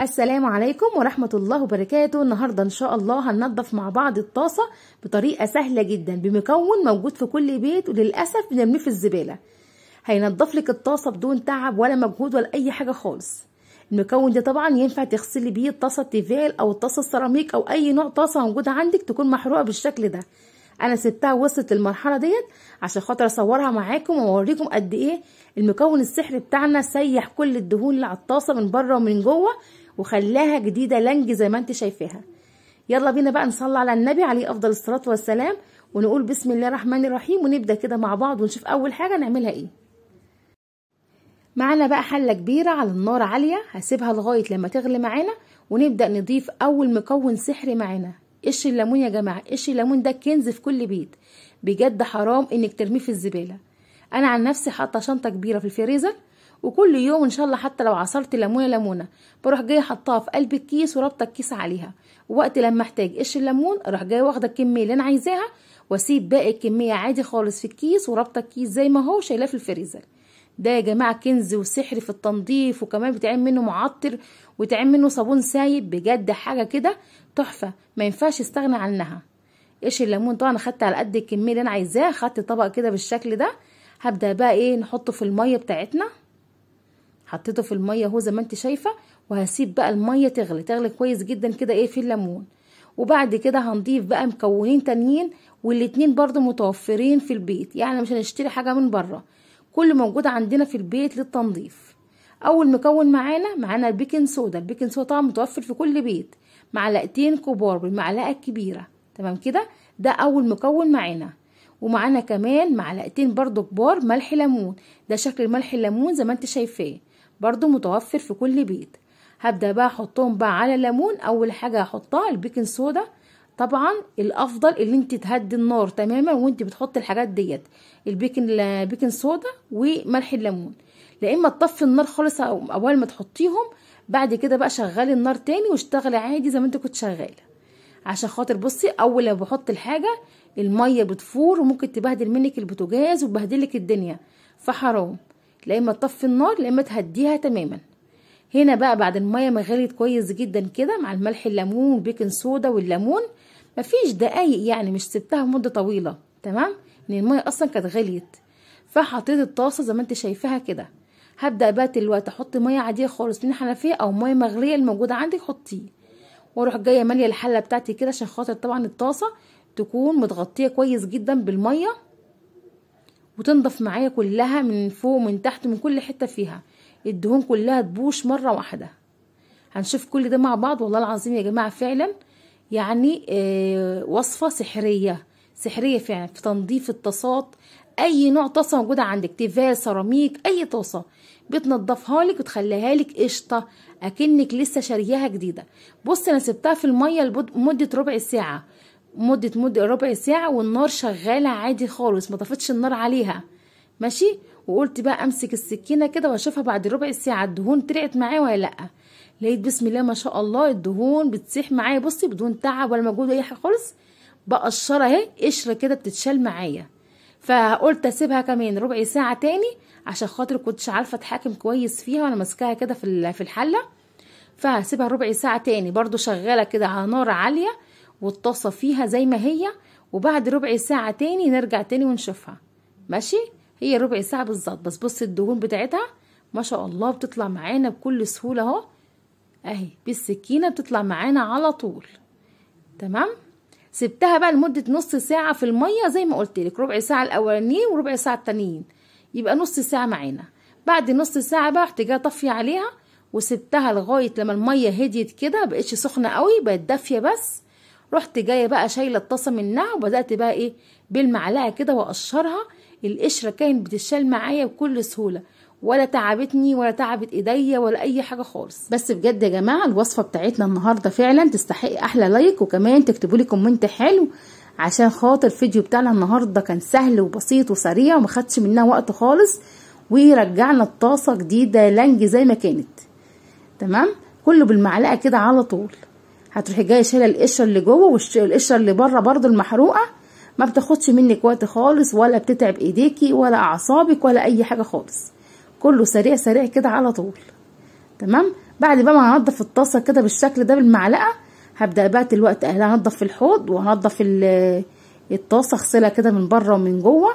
السلام عليكم ورحمة الله وبركاته النهاردة إن شاء الله هننظف مع بعض الطاسة بطريقة سهلة جدا بمكون موجود في كل بيت وللأسف بنرميه في الزبالة هينظف لك الطاسة بدون تعب ولا مجهود ولا أي حاجة خالص المكون ده طبعا ينفع تغسلي بيه الطاسة التيفال أو الطاسة السيراميك أو أي نوع طاسة موجودة عندك تكون محروقة بالشكل ده انا سبتها وصلت للمرحله ديت عشان خاطر اصورها معاكم واوريكم قد ايه المكون السحري بتاعنا سيح كل الدهون اللي على الطاسه من بره ومن جوه وخلاها جديدة لنج زي ما انت شايفاها يلا بينا بقى نصلي على النبي عليه أفضل الصلاة والسلام ونقول بسم الله الرحمن الرحيم ونبدأ كده مع بعض ونشوف أول حاجة نعملها إيه معانا بقى حلة كبيرة على النار عالية هسيبها لغاية لما تغلي معانا ونبدأ نضيف أول مكون سحري معانا قش الليمون يا جماعة قش الليمون ده كنز في كل بيت بجد حرام إنك ترميه في الزبالة أنا عن نفسي حاطة شنطة كبيرة في الفريزر وكل يوم ان شاء الله حتى لو عصرت ليمونه ليمونه بروح جايه حطاها في قلب الكيس ورابطه الكيس عليها ووقت لما احتاج قش الليمون اروح جايه واخده الكميه اللي انا عايزاها واسيب باقي الكميه عادي خالص في الكيس ورابطه الكيس زي ما هو شايلاه في الفريزر ده يا جماعه كنز وسحر في التنظيف وكمان بيتعمل منه معطر ويتعمل منه صابون سايب بجد حاجه كده تحفه ما ينفعش استغنى عنها قش الليمون طبعا خدت على قد الكميه اللي انا عايزاها خدت طبق كده بالشكل ده هبدا بقى ايه نحطه في الميه بتاعتنا حطيته في الميه اهو زي ما انت شايفه وهسيب بقى الميه تغلي تغلي كويس جدا كده ايه في الليمون وبعد كده هنضيف بقى مكونين تانيين والاتنين برضو متوفرين في البيت يعني مش هنشتري حاجه من بره كل موجود عندنا في البيت للتنظيف اول مكون معانا معانا البيكنج سودا البيكنج سودا طبعا متوفر في كل بيت معلقتين كبار بالمعلقه الكبيره تمام كده ده اول مكون معانا ومعانا كمان معلقتين برضو كبار ملح ليمون ده شكل الملح الليمون زي ما انت شايفاه برضو متوفر في كل بيت هبدأ بقى احطهم بقى على الليمون اول حاجة هحطها البيكنج سودا طبعا الافضل ان انت تهدي النار تماما وانت بتحطي الحاجات ديت البيكنج بيكنج سودا وملح الليمون لا اما تطفي النار خالص اول ما تحطيهم بعد كده بقى شغلي النار تاني واشتغلي عادي زي ما انت كنت شغاله عشان خاطر بصي اول ما بحط الحاجه الميه بتفور وممكن تبهدل منك البوتاجاز وتبهدلك الدنيا فحرام لا اما تطفي النار لا اما تهديها تماما هنا بقى بعد الميه ما غليت كويس جدا كده مع الملح الليمون والبيكنج سودا والليمون مفيش دقايق يعني مش سبتها مده طويله تمام ان يعني الميه اصلا كانت غليت فحطيت الطاسه زي ما انت شايفاها كده هبدا بقى دلوقتي احط ميه عاديه خالص من الحنفيه او ميه مغليه الموجوده عندك حطيه واروح جايه ماليه الحله بتاعتي كده عشان خاطر طبعا الطاسه تكون متغطيه كويس جدا بالميه وتنضف معايا كلها من فوق ومن تحت من كل حتة فيها الدهون كلها تبوش مرة واحدة هنشوف كل ده مع بعض والله العظيم يا جماعة فعلا يعني آه، وصفة سحرية سحرية فعلا في تنظيف الطاسات اي نوع طاسة موجودة عندك تيفال سيراميك اي طاسة بتنضفها لك وتخليها لك قشطة اكنك لسه شارياها جديدة بص انا سبتها في المية لمدة ربع ساعة مدة مدة ربع ساعة والنار شغالة عادي خالص ما طفتش النار عليها ماشي وقلت بقى امسك السكينة كده واشوفها بعد ربع ساعة الدهون طلعت معايا ولا لأ لقيت بسم الله ما شاء الله الدهون بتسيح معايا بصي بدون تعب ولا مجهود اي حاجة خالص بقشرة اهي قشرة كده بتتشال معايا فقلت اسيبها كمان ربع ساعة تاني عشان خاطر كنتش عارفة اتحكم كويس فيها وانا ماسكاها كده في الحلة فهسيبها ربع ساعة تاني برضو شغالة كده على نار عالية والطاسة فيها زي ما هي وبعد ربع ساعة تاني نرجع تاني ونشوفها ماشي هي ربع ساعة بالظبط بس بص الدهون بتاعتها ما شاء الله بتطلع معانا بكل سهولة اهو اهي بالسكينة بتطلع معانا على طول تمام سبتها بقى لمدة نص ساعة في المية زي ما قلت لك ربع ساعة الأولانيين وربع ساعة التانيين يبقى نص ساعة معانا بعد نص ساعة بقى رحت جايه طافية عليها وسبتها لغاية لما المية هديت كده مبقتش سخنة قوي بقت دافية بس رحت جايه بقى شايله الطاسه منها وبدات بقى ايه بالمعلقه كده واقشرها القشره كانت بتتشال معايا بكل سهوله ولا تعبتني ولا تعبت ايديا ولا اي حاجه خالص بس بجد يا جماعه الوصفه بتاعتنا النهارده فعلا تستحق احلى لايك وكمان تكتبوا لي كومنت حلو عشان خاطر الفيديو بتاعنا النهارده كان سهل وبسيط وسريع وما خدش وقت خالص ورجعنا الطاسه جديده لانج زي ما كانت تمام كله بالمعلقه كده على طول هتروحي جايه شايله القشره اللي جوه والقشره اللي بره برضو المحروقه ما بتاخدش منك وقت خالص ولا بتتعب ايديكي ولا اعصابك ولا اي حاجه خالص كله سريع سريع كده على طول تمام بعد بقى ما هنضف الطاسه كده بالشكل ده بالمعلقه هبدا بقى دلوقتي هنضف الحوض وهنضف الطاسه اغسلها كده من بره ومن جوه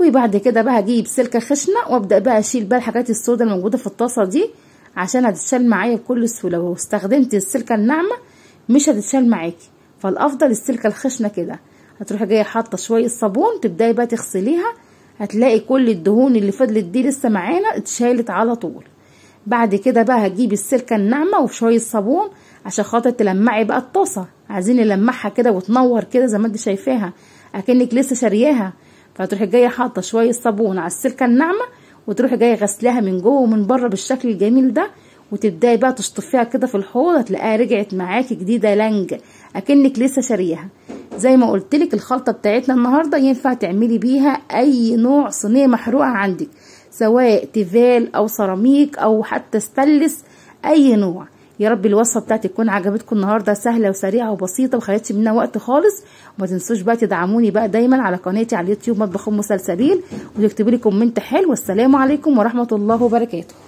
وبعد كده بقى هجيب سلكه خشنه وابدا بقى اشيل بقى الحاجات السوداء الموجوده في الطاسه دي عشان هتتشال معايا بكل سهوله لو استخدمت السلكه الناعمه مش هتتشال معاكي فالافضل السلكه الخشنه كده هتروحي جايه حاطه شويه صابون تبداي بقى تغسليها هتلاقي كل الدهون اللي فضلت دي لسه معانا اتشالت على طول بعد كده بقى هتجيبي السلكه الناعمه وشويه صابون عشان خاطر تلمعي بقى الطاسه عايزين نلمعها كده وتنور كده زي ما انت شايفاها اكنك لسه شارياها فهتروحي جايه حاطه شويه صابون على السلكه الناعمه وتروحي جايه غسلاها من جوه ومن بره بالشكل الجميل ده وتبداي بقى تشطفيها كده في الحوض هتلاقيها رجعت معاكي جديده لانج اكنك لسه شاريها زي ما قلتلك الخلطه بتاعتنا النهارده ينفع تعملي بيها اي نوع صينيه محروقه عندك سواء تيفال او سيراميك او حتى ستلس اي نوع يا رب الوصفه بتاعتي تكون عجبتكم النهارده سهله وسريعه وبسيطه وما منها وقت خالص وما تنسوش بقى تدعموني بقى دايما على قناتي على اليوتيوب مطبخ ام سلسبيل وتكتبوا لي كومنت حلو والسلام عليكم ورحمه الله وبركاته